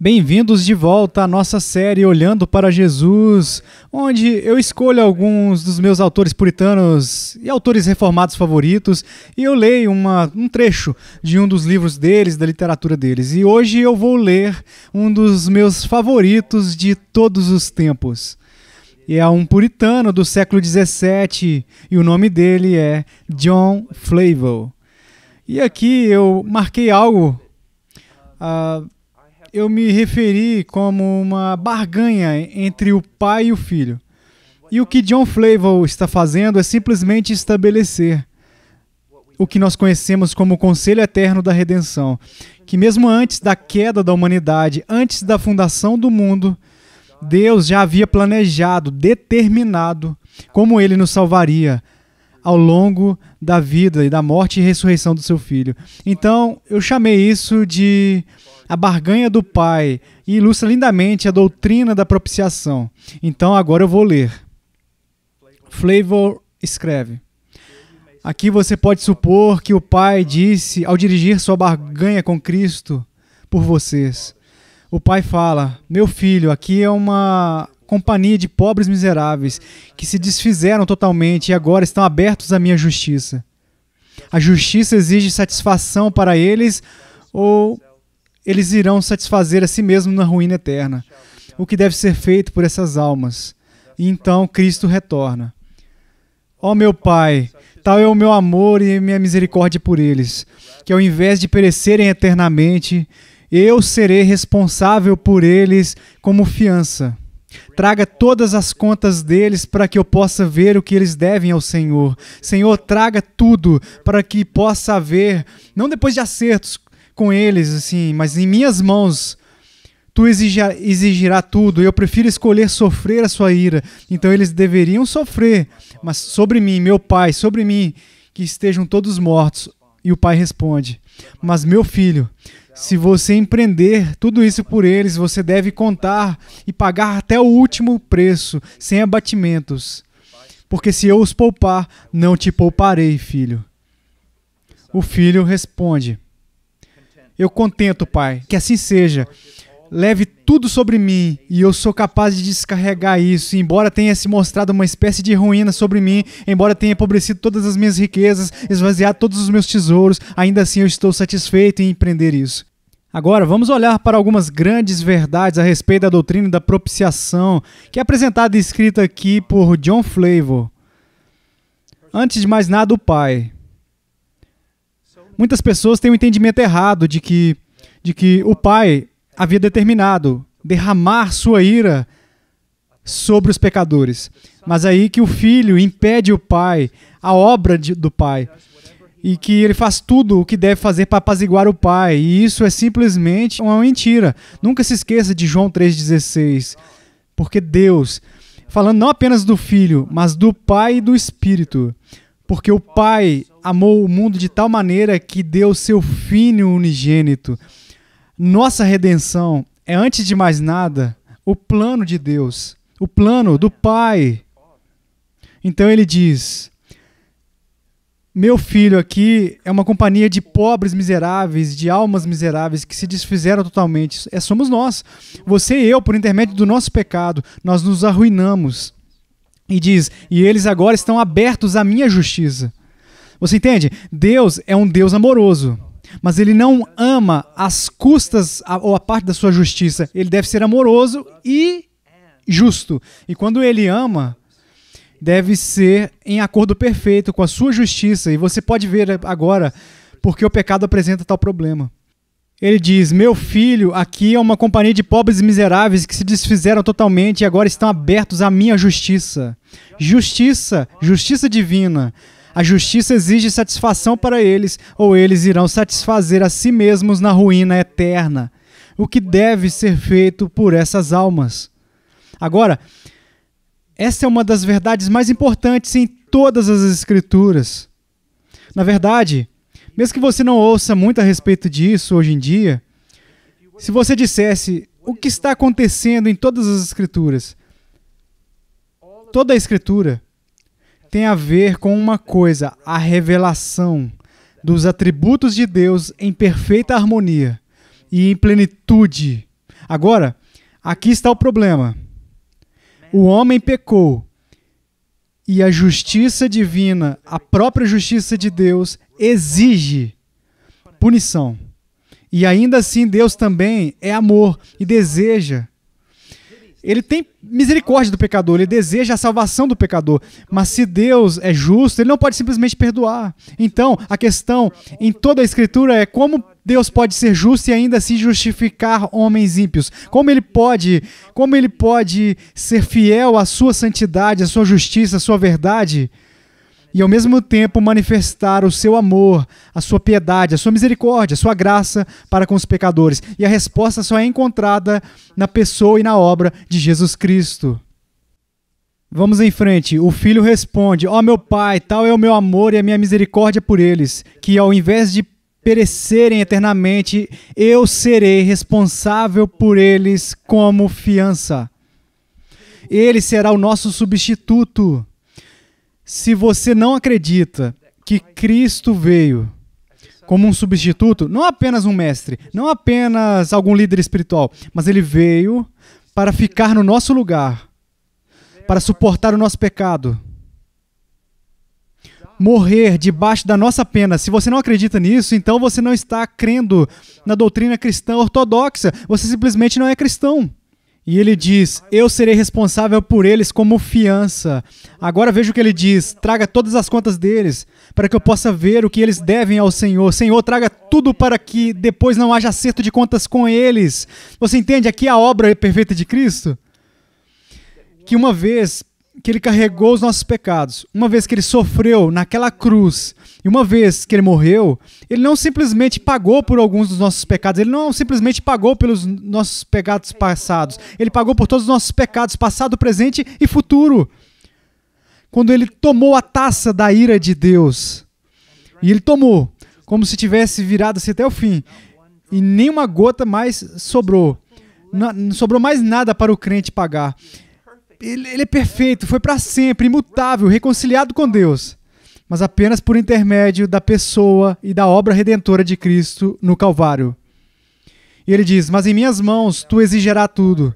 Bem-vindos de volta à nossa série Olhando para Jesus, onde eu escolho alguns dos meus autores puritanos e autores reformados favoritos e eu leio uma, um trecho de um dos livros deles, da literatura deles. E hoje eu vou ler um dos meus favoritos de todos os tempos. E é um puritano do século XVII e o nome dele é John Flavel. E aqui eu marquei algo. Uh, eu me referi como uma barganha entre o pai e o filho. E o que John Flavel está fazendo é simplesmente estabelecer o que nós conhecemos como o conselho eterno da redenção, que mesmo antes da queda da humanidade, antes da fundação do mundo, Deus já havia planejado, determinado como ele nos salvaria ao longo da vida e da morte e ressurreição do seu filho. Então, eu chamei isso de a barganha do Pai e ilustra lindamente a doutrina da propiciação. Então, agora eu vou ler. Flavor escreve. Aqui você pode supor que o Pai disse ao dirigir sua barganha com Cristo por vocês. O Pai fala: Meu filho, aqui é uma companhia de pobres miseráveis que se desfizeram totalmente e agora estão abertos à minha justiça. A justiça exige satisfação para eles ou eles irão satisfazer a si mesmos na ruína eterna. O que deve ser feito por essas almas? E então Cristo retorna. Ó oh, meu Pai, tal é o meu amor e minha misericórdia por eles, que ao invés de perecerem eternamente, eu serei responsável por eles como fiança. Traga todas as contas deles para que eu possa ver o que eles devem ao Senhor. Senhor, traga tudo para que possa haver, não depois de acertos com eles, assim, mas em minhas mãos, tu exigir, exigirá tudo. Eu prefiro escolher sofrer a sua ira. Então eles deveriam sofrer, mas sobre mim, meu pai, sobre mim, que estejam todos mortos. E o pai responde: Mas meu filho, se você empreender tudo isso por eles, você deve contar e pagar até o último preço, sem abatimentos. Porque se eu os poupar, não te pouparei, filho. O filho responde: Eu contento, pai, que assim seja. Leve tudo sobre mim e eu sou capaz de descarregar isso. embora tenha se mostrado uma espécie de ruína sobre mim, embora tenha empobrecido todas as minhas riquezas, esvaziado todos os meus tesouros, ainda assim eu estou satisfeito em empreender isso. Agora, vamos olhar para algumas grandes verdades a respeito da doutrina da propiciação, que é apresentada e escrita aqui por John Flavor. Antes de mais nada, o Pai. Muitas pessoas têm o um entendimento errado de que, de que o Pai havia determinado derramar sua ira sobre os pecadores. Mas é aí que o Filho impede o Pai, a obra de, do Pai e que ele faz tudo o que deve fazer para apaziguar o pai, e isso é simplesmente uma mentira. Nunca se esqueça de João 3,16, porque Deus, falando não apenas do Filho, mas do Pai e do Espírito, porque o Pai amou o mundo de tal maneira que deu seu Filho unigênito. Nossa redenção é, antes de mais nada, o plano de Deus, o plano do Pai. Então ele diz: meu filho aqui é uma companhia de pobres miseráveis, de almas miseráveis que se desfizeram totalmente. É, somos nós. Você e eu, por intermédio do nosso pecado, nós nos arruinamos. E diz: E eles agora estão abertos à minha justiça. Você entende? Deus é um Deus amoroso. Mas ele não ama as custas ou a parte da sua justiça. Ele deve ser amoroso e justo. E quando ele ama, deve ser em acordo perfeito com a sua justiça, e você pode ver agora porque o pecado apresenta tal problema. Ele diz: Meu filho, aqui é uma companhia de pobres e miseráveis que se desfizeram totalmente e agora estão abertos à minha justiça. Justiça, justiça divina. A justiça exige satisfação para eles, ou eles irão satisfazer a si mesmos na ruína eterna. O que deve ser feito por essas almas? Agora, essa é uma das verdades mais importantes em todas as Escrituras. Na verdade, mesmo que você não ouça muito a respeito disso hoje em dia, se você dissesse o que está acontecendo em todas as Escrituras, toda a Escritura tem a ver com uma coisa, a revelação dos atributos de Deus em perfeita harmonia e em plenitude. Agora, aqui está o problema. Né? o homem pecou e a justiça divina, a própria justiça de Deus, exige punição. E ainda assim, Deus também é amor e deseja. Ele tem misericórdia do pecador, ele deseja a salvação do pecador. Mas se Deus é justo, ele não pode simplesmente perdoar. Então, a questão em toda a Escritura é como Deus pode ser justo e ainda assim justificar homens ímpios? Como ele pode, como ele pode ser fiel à sua santidade, à sua justiça, à sua verdade? E ao mesmo tempo manifestar o seu amor, a sua piedade, a sua misericórdia, a sua graça para com os pecadores. E a resposta só é encontrada na pessoa e na obra de Jesus Cristo. Vamos em frente. O filho responde: Ó oh, meu pai, tal é o meu amor e a minha misericórdia por eles, que ao invés de perecerem eternamente, eu serei responsável por eles como fiança. Ele será o nosso substituto. Se você não acredita que Cristo veio como um substituto, não apenas um mestre, não apenas algum líder espiritual, mas ele veio para ficar no nosso lugar, para suportar o nosso pecado morrer debaixo da nossa pena. Se você não acredita nisso, então você não está crendo na doutrina cristã ortodoxa. Você simplesmente não é cristão. E ele diz: Eu serei responsável por eles como fiança. Agora veja o que ele diz: Traga todas as contas deles, para que eu possa ver o que eles devem ao Senhor. Senhor, traga tudo para que depois não haja acerto de contas com eles. Você entende aqui é a obra perfeita de Cristo? Que uma vez que ele carregou os nossos pecados, uma vez que ele sofreu naquela cruz e uma vez que ele morreu, ele não simplesmente pagou por alguns dos nossos pecados, ele não simplesmente pagou pelos nossos pecados passados, ele pagou por todos os nossos pecados, passado, presente e futuro. Quando ele tomou a taça da ira de Deus, e ele tomou, como se tivesse virado-se assim até o fim, e nenhuma gota mais sobrou, não sobrou mais nada para o crente pagar ele, ele é perfeito, foi para sempre, imutável, reconciliado com Deus, mas apenas por intermédio da pessoa e da obra redentora de Cristo no Calvário. E ele diz: Mas em minhas mãos tu exigerá tudo.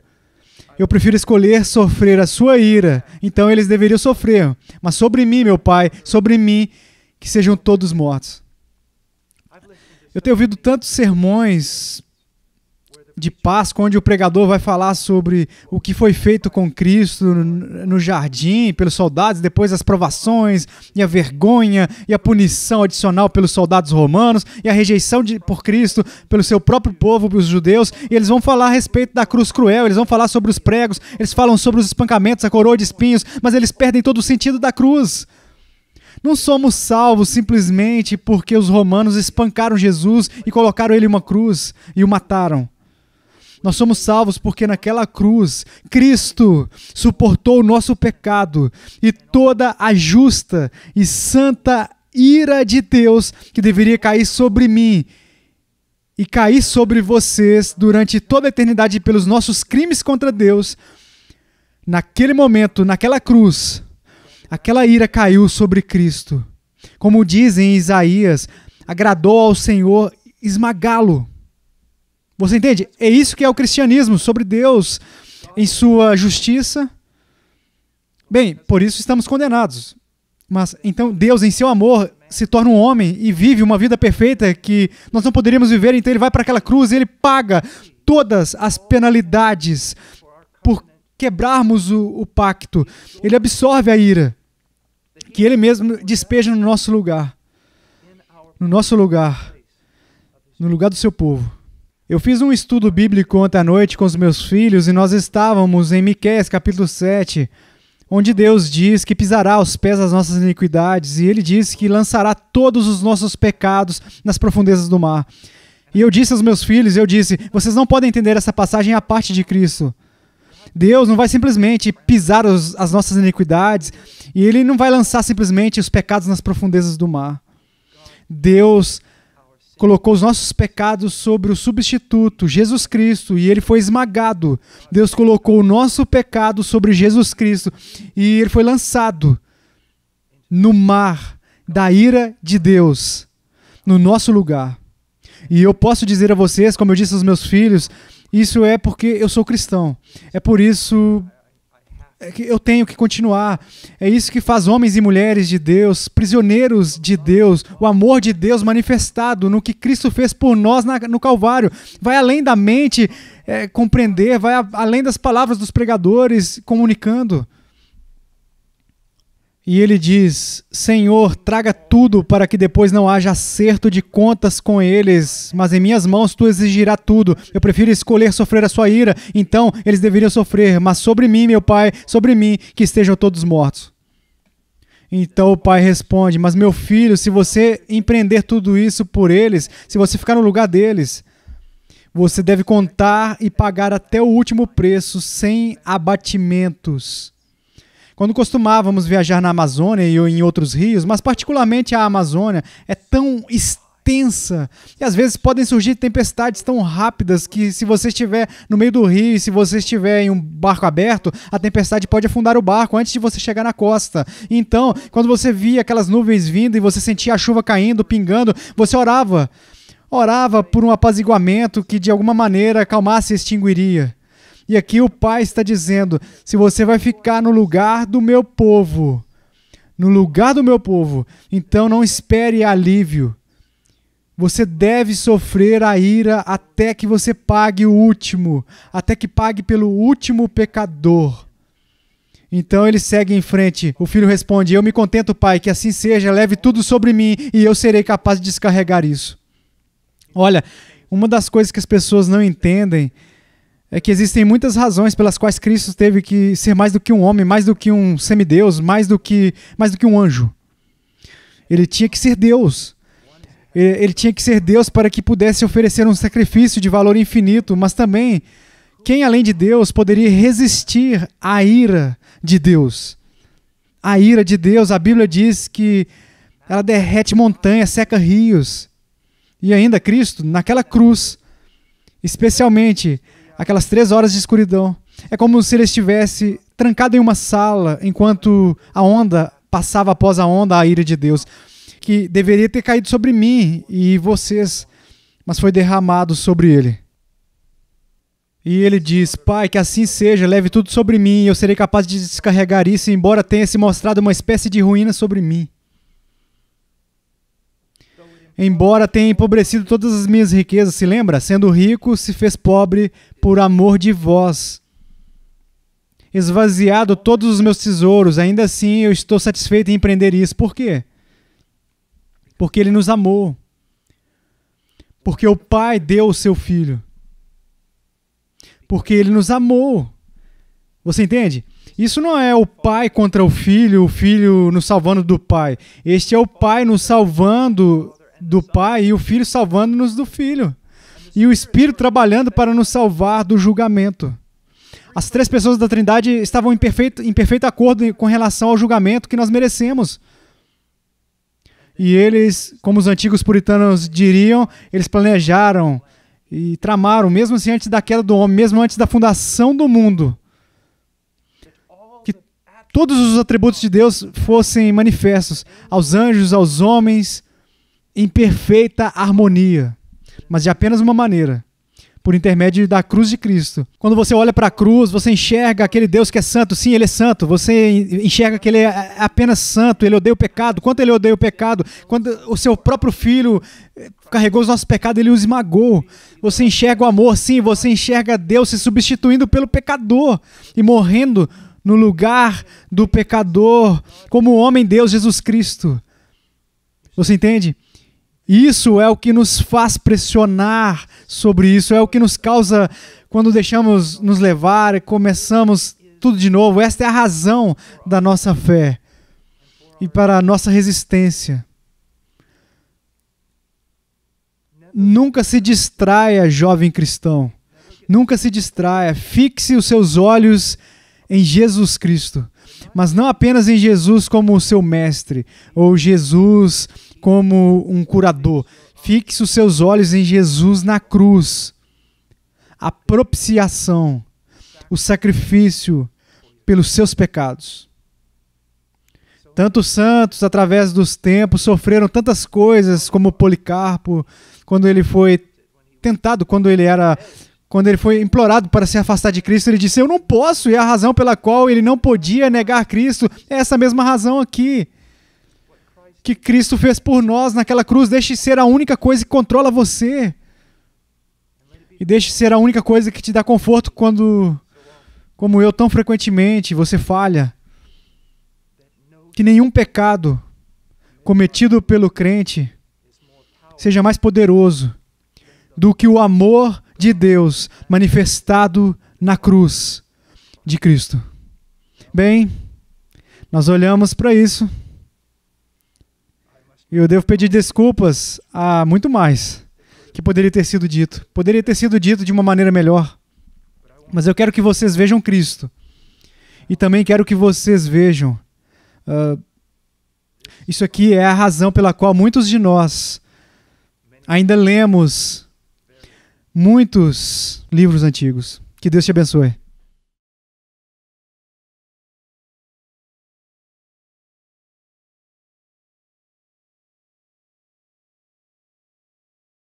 Eu prefiro escolher sofrer a sua ira, então eles deveriam sofrer, mas sobre mim, meu Pai, sobre mim, que sejam todos mortos. Eu tenho ouvido tantos sermões de Páscoa, onde o pregador vai falar sobre o que foi feito com Cristo no jardim pelos soldados, depois as provações e a vergonha e a punição adicional pelos soldados romanos e a rejeição de, por Cristo pelo seu próprio povo, pelos judeus. E eles vão falar a respeito da cruz cruel, eles vão falar sobre os pregos, eles falam sobre os espancamentos, a coroa de espinhos, mas eles perdem todo o sentido da cruz. Não somos salvos simplesmente porque os romanos espancaram Jesus e colocaram ele em uma cruz e o mataram. Nós somos salvos porque naquela cruz Cristo suportou o nosso pecado e toda a justa e santa ira de Deus que deveria cair sobre mim e cair sobre vocês durante toda a eternidade pelos nossos crimes contra Deus. Naquele momento, naquela cruz, aquela ira caiu sobre Cristo. Como dizem Isaías, agradou ao Senhor esmagá-lo. Você entende? É isso que é o cristianismo sobre Deus em sua justiça. Bem, por isso estamos condenados. Mas então Deus, em seu amor, se torna um homem e vive uma vida perfeita que nós não poderíamos viver, então ele vai para aquela cruz e ele paga todas as penalidades por quebrarmos o, o pacto. Ele absorve a ira que ele mesmo despeja no nosso lugar. No nosso lugar. No lugar do seu povo. Eu fiz um estudo bíblico ontem à noite com os meus filhos e nós estávamos em Miqueias capítulo 7, onde Deus diz que pisará os pés das nossas iniquidades e ele diz que lançará todos os nossos pecados nas profundezas do mar. E eu disse aos meus filhos, eu disse, vocês não podem entender essa passagem à é parte de Cristo. Deus não vai simplesmente pisar os, as nossas iniquidades e ele não vai lançar simplesmente os pecados nas profundezas do mar. Deus colocou os nossos pecados sobre o substituto, Jesus Cristo, e ele foi esmagado. Deus colocou o nosso pecado sobre Jesus Cristo e ele foi lançado no mar da ira de Deus, no nosso lugar. E eu posso dizer a vocês, como eu disse aos meus filhos, isso é porque eu sou cristão. É por isso é que eu tenho que continuar. É isso que faz homens e mulheres de Deus, prisioneiros de Deus, o amor de Deus manifestado no que Cristo fez por nós na, no Calvário. Vai além da mente é, compreender, vai a, além das palavras dos pregadores comunicando. E ele diz: Senhor, traga tudo para que depois não haja acerto de contas com eles, mas em minhas mãos tu exigirá tudo. Eu prefiro escolher sofrer a sua ira, então eles deveriam sofrer, mas sobre mim, meu pai, sobre mim, que estejam todos mortos. Então o pai responde: Mas meu filho, se você empreender tudo isso por eles, se você ficar no lugar deles, você deve contar e pagar até o último preço, sem abatimentos. Quando costumávamos viajar na Amazônia e em outros rios, mas particularmente a Amazônia é tão extensa e às vezes podem surgir tempestades tão rápidas que se você estiver no meio do rio e se você estiver em um barco aberto, a tempestade pode afundar o barco antes de você chegar na costa. Então, quando você via aquelas nuvens vindo e você sentia a chuva caindo, pingando, você orava. Orava por um apaziguamento que de alguma maneira acalmasse e extinguiria. E aqui o pai está dizendo: se você vai ficar no lugar do meu povo, no lugar do meu povo, então não espere alívio. Você deve sofrer a ira até que você pague o último, até que pague pelo último pecador. Então ele segue em frente. O filho responde: Eu me contento, pai, que assim seja, leve tudo sobre mim e eu serei capaz de descarregar isso. Olha, uma das coisas que as pessoas não entendem é que existem muitas razões pelas quais Cristo teve que ser mais do que um homem, mais do que um semideus, mais do que, mais do que um anjo. Ele tinha que ser Deus. Ele tinha que ser Deus para que pudesse oferecer um sacrifício de valor infinito, mas também quem além de Deus poderia resistir à ira de Deus? A ira de Deus, a Bíblia diz que ela derrete montanhas, seca rios. E ainda Cristo, naquela cruz, especialmente aquelas três horas de escuridão. É como se ele estivesse trancado em uma sala enquanto a onda passava após a onda a ira de Deus, que deveria ter caído sobre mim e vocês, mas foi derramado sobre ele. E ele diz: Pai, que assim seja, leve tudo sobre mim, e eu serei capaz de descarregar isso, embora tenha se mostrado uma espécie de ruína sobre mim. Embora tenha empobrecido todas as minhas riquezas, se lembra? Sendo rico, se fez pobre por amor de vós. Esvaziado todos os meus tesouros, ainda assim eu estou satisfeito em empreender isso. Por quê? Porque ele nos amou. Porque o Pai deu o seu filho. Porque ele nos amou. Você entende? Isso não é o pai contra o filho, o filho nos salvando do pai. Este é o pai nos salvando do Pai e o Filho salvando-nos do Filho. E o Espírito trabalhando para nos salvar do julgamento. As três pessoas da Trindade estavam em perfeito, em perfeito acordo com relação ao julgamento que nós merecemos. E eles, como os antigos puritanos diriam, eles planejaram e tramaram, mesmo assim antes da queda do homem, mesmo antes da fundação do mundo, que todos os atributos de Deus fossem manifestos aos anjos, aos homens, em perfeita harmonia, mas de apenas uma maneira por intermédio da cruz de Cristo. Quando você olha para a cruz, você enxerga aquele Deus que é santo. Sim, ele é santo. Você enxerga que ele é, é apenas santo, ele odeia o pecado. Quanto ele odeia o pecado? Quando o seu próprio filho eh, carregou os nossos pecados, ele os esmagou. Você enxerga o amor, sim, você enxerga Deus se substituindo pelo pecador e morrendo no lugar do pecador, como o homem Deus Jesus Cristo. Você entende? Isso é o que nos faz pressionar sobre isso, é o que nos causa quando deixamos nos levar e começamos tudo de novo. Esta é a razão da nossa fé e para a nossa resistência. Nunca se distraia, jovem cristão. Nunca se distraia. Fixe os seus olhos em Jesus Cristo. Mas não apenas em Jesus como o seu mestre, ou Jesus como um curador. Fixe os seus olhos em Jesus na cruz. A propiciação, o sacrifício pelos seus pecados. Tantos santos, através dos tempos, sofreram tantas coisas, como Policarpo, quando ele foi tentado, quando ele era quando ele foi implorado para se afastar de Cristo, ele disse: Eu não posso, e é a razão pela qual ele não podia negar Cristo é essa mesma razão aqui que Cristo fez por nós naquela cruz. Deixe ser a única coisa que controla você. E deixe ser a única coisa que te dá conforto quando, como eu tão frequentemente, você falha. Que nenhum pecado cometido pelo crente seja mais poderoso do que o amor de Deus manifestado na cruz de Cristo. Bem, nós olhamos para isso. E eu devo pedir desculpas a muito mais que poderia ter sido dito. Poderia ter sido dito de uma maneira melhor. Mas eu quero que vocês vejam Cristo. E também quero que vocês vejam. Uh, isso aqui é a razão pela qual muitos de nós ainda lemos muitos livros antigos. Que Deus te abençoe.